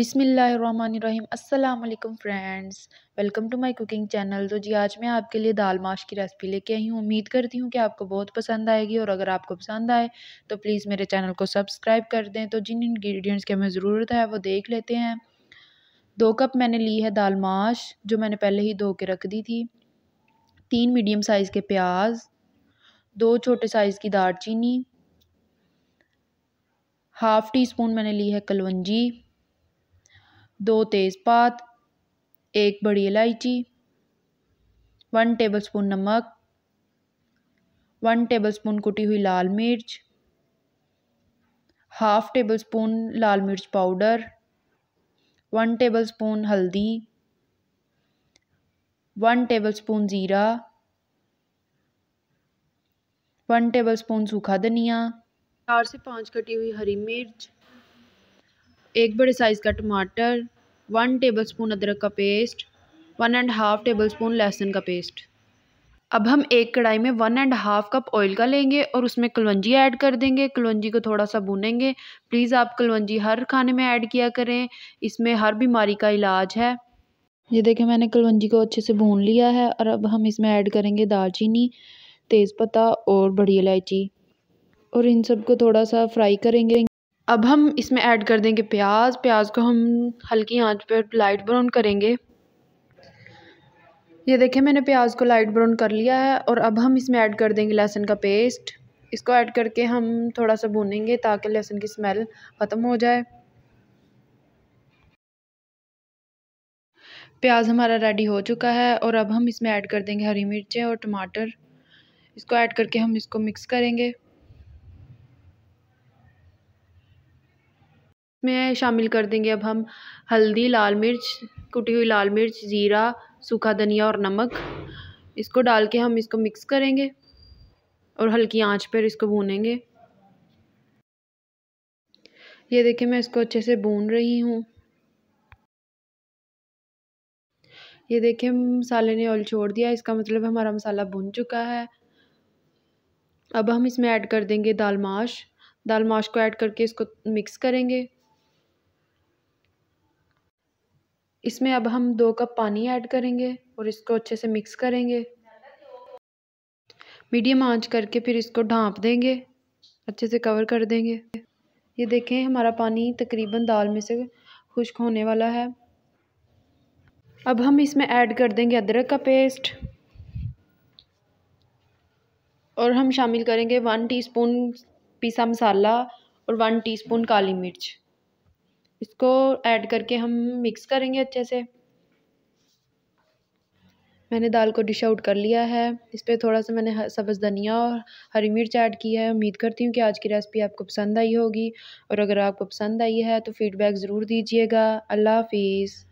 अस्सलाम वालेकुम friends welcome to my cooking channel तो जी आज मैं आपके लिए दाल माश की रेसिपी लेके आई हूँ उम्मीद करती हूँ कि आपको बहुत पसंद आएगी और अगर आपको पसंद आए तो प्लीज़ मेरे चैनल को सब्सक्राइब कर दें तो जिन इंग्रेडिएंट्स की हमें ज़रूरत है वो देख लेते हैं दो कप मैंने ली है दाल माश जो मैंने पहले ही धो के रख दी थी तीन मीडियम साइज़ के प्याज दो छोटे साइज़ की दालचीनी हाफ़ टी स्पून मैंने ली है कलवंजी दो तेज़पात एक बड़ी इलायची वन टेबलस्पून नमक वन टेबलस्पून कुटी हुई लाल मिर्च हाफ टेबल स्पून लाल मिर्च पाउडर वन टेबलस्पून हल्दी वन टेबलस्पून ज़ीरा वन टेबलस्पून सूखा धनिया चार से पाँच कटी हुई हरी मिर्च एक बड़े साइज़ का टमाटर वन टेबलस्पून अदरक का paste one and half tablespoon लहसुन का पेस्ट अब हम एक कढ़ाई में one and half cup oil का लेंगे और उसमें कलवंजी ऐड कर देंगे कलवंजी को थोड़ा सा भूनेंगे प्लीज़ आप कलवंजी हर खाने में ऐड किया करें इसमें हर बीमारी का इलाज है ये देखें मैंने कलवंजी को अच्छे से भून लिया है और अब हम इसमें ऐड करेंगे दालचीनी तेज़पत्ता और बड़ी इलायची और इन सब को थोड़ा सा फ्राई करेंगे अब हम इसमें ऐड कर देंगे प्याज प्याज को हम हल्की आंच पर लाइट ब्राउन करेंगे ये देखें मैंने प्याज को लाइट ब्राउन कर लिया है और अब हम इसमें ऐड कर देंगे लहसुन का पेस्ट इसको ऐड करके हम थोड़ा सा भूनेंगे ताकि लहसुन की स्मेल ख़त्म हो जाए प्याज हमारा रेडी हो चुका है और अब हम इसमें ऐड कर देंगे हरी मिर्चें और टमाटर इसको ऐड करके हम इसको मिक्स करेंगे इसमें शामिल कर देंगे अब हम हल्दी लाल मिर्च कुटी हुई लाल मिर्च ज़ीरा सूखा धनिया और नमक इसको डाल के हम इसको मिक्स करेंगे और हल्की आंच पर इसको भूनेंगे ये देखिए मैं इसको अच्छे से भून रही हूँ ये देखिए मसाले ने ऑयल छोड़ दिया इसका मतलब हमारा मसाला भुन चुका है अब हम इसमें ऐड कर देंगे दाल माश दाल माश को ऐड करके इसको मिक्स करेंगे इसमें अब हम दो कप पानी ऐड करेंगे और इसको अच्छे से मिक्स करेंगे मीडियम आंच करके फिर इसको ढाँप देंगे अच्छे से कवर कर देंगे ये देखें हमारा पानी तकरीबन दाल में से खुश्क होने वाला है अब हम इसमें ऐड कर देंगे अदरक का पेस्ट और हम शामिल करेंगे वन टीस्पून पिसा मसाला और वन टीस्पून काली मिर्च इसको ऐड करके हम मिक्स करेंगे अच्छे से मैंने दाल को डिश आउट कर लिया है इस पर थोड़ा सा मैंने सब्ज़ धनिया और हरी मिर्च ऐड की है उम्मीद करती हूँ कि आज की रेसिपी आपको पसंद आई होगी और अगर आपको पसंद आई है तो फीडबैक ज़रूर दीजिएगा अल्लाह हाफिज़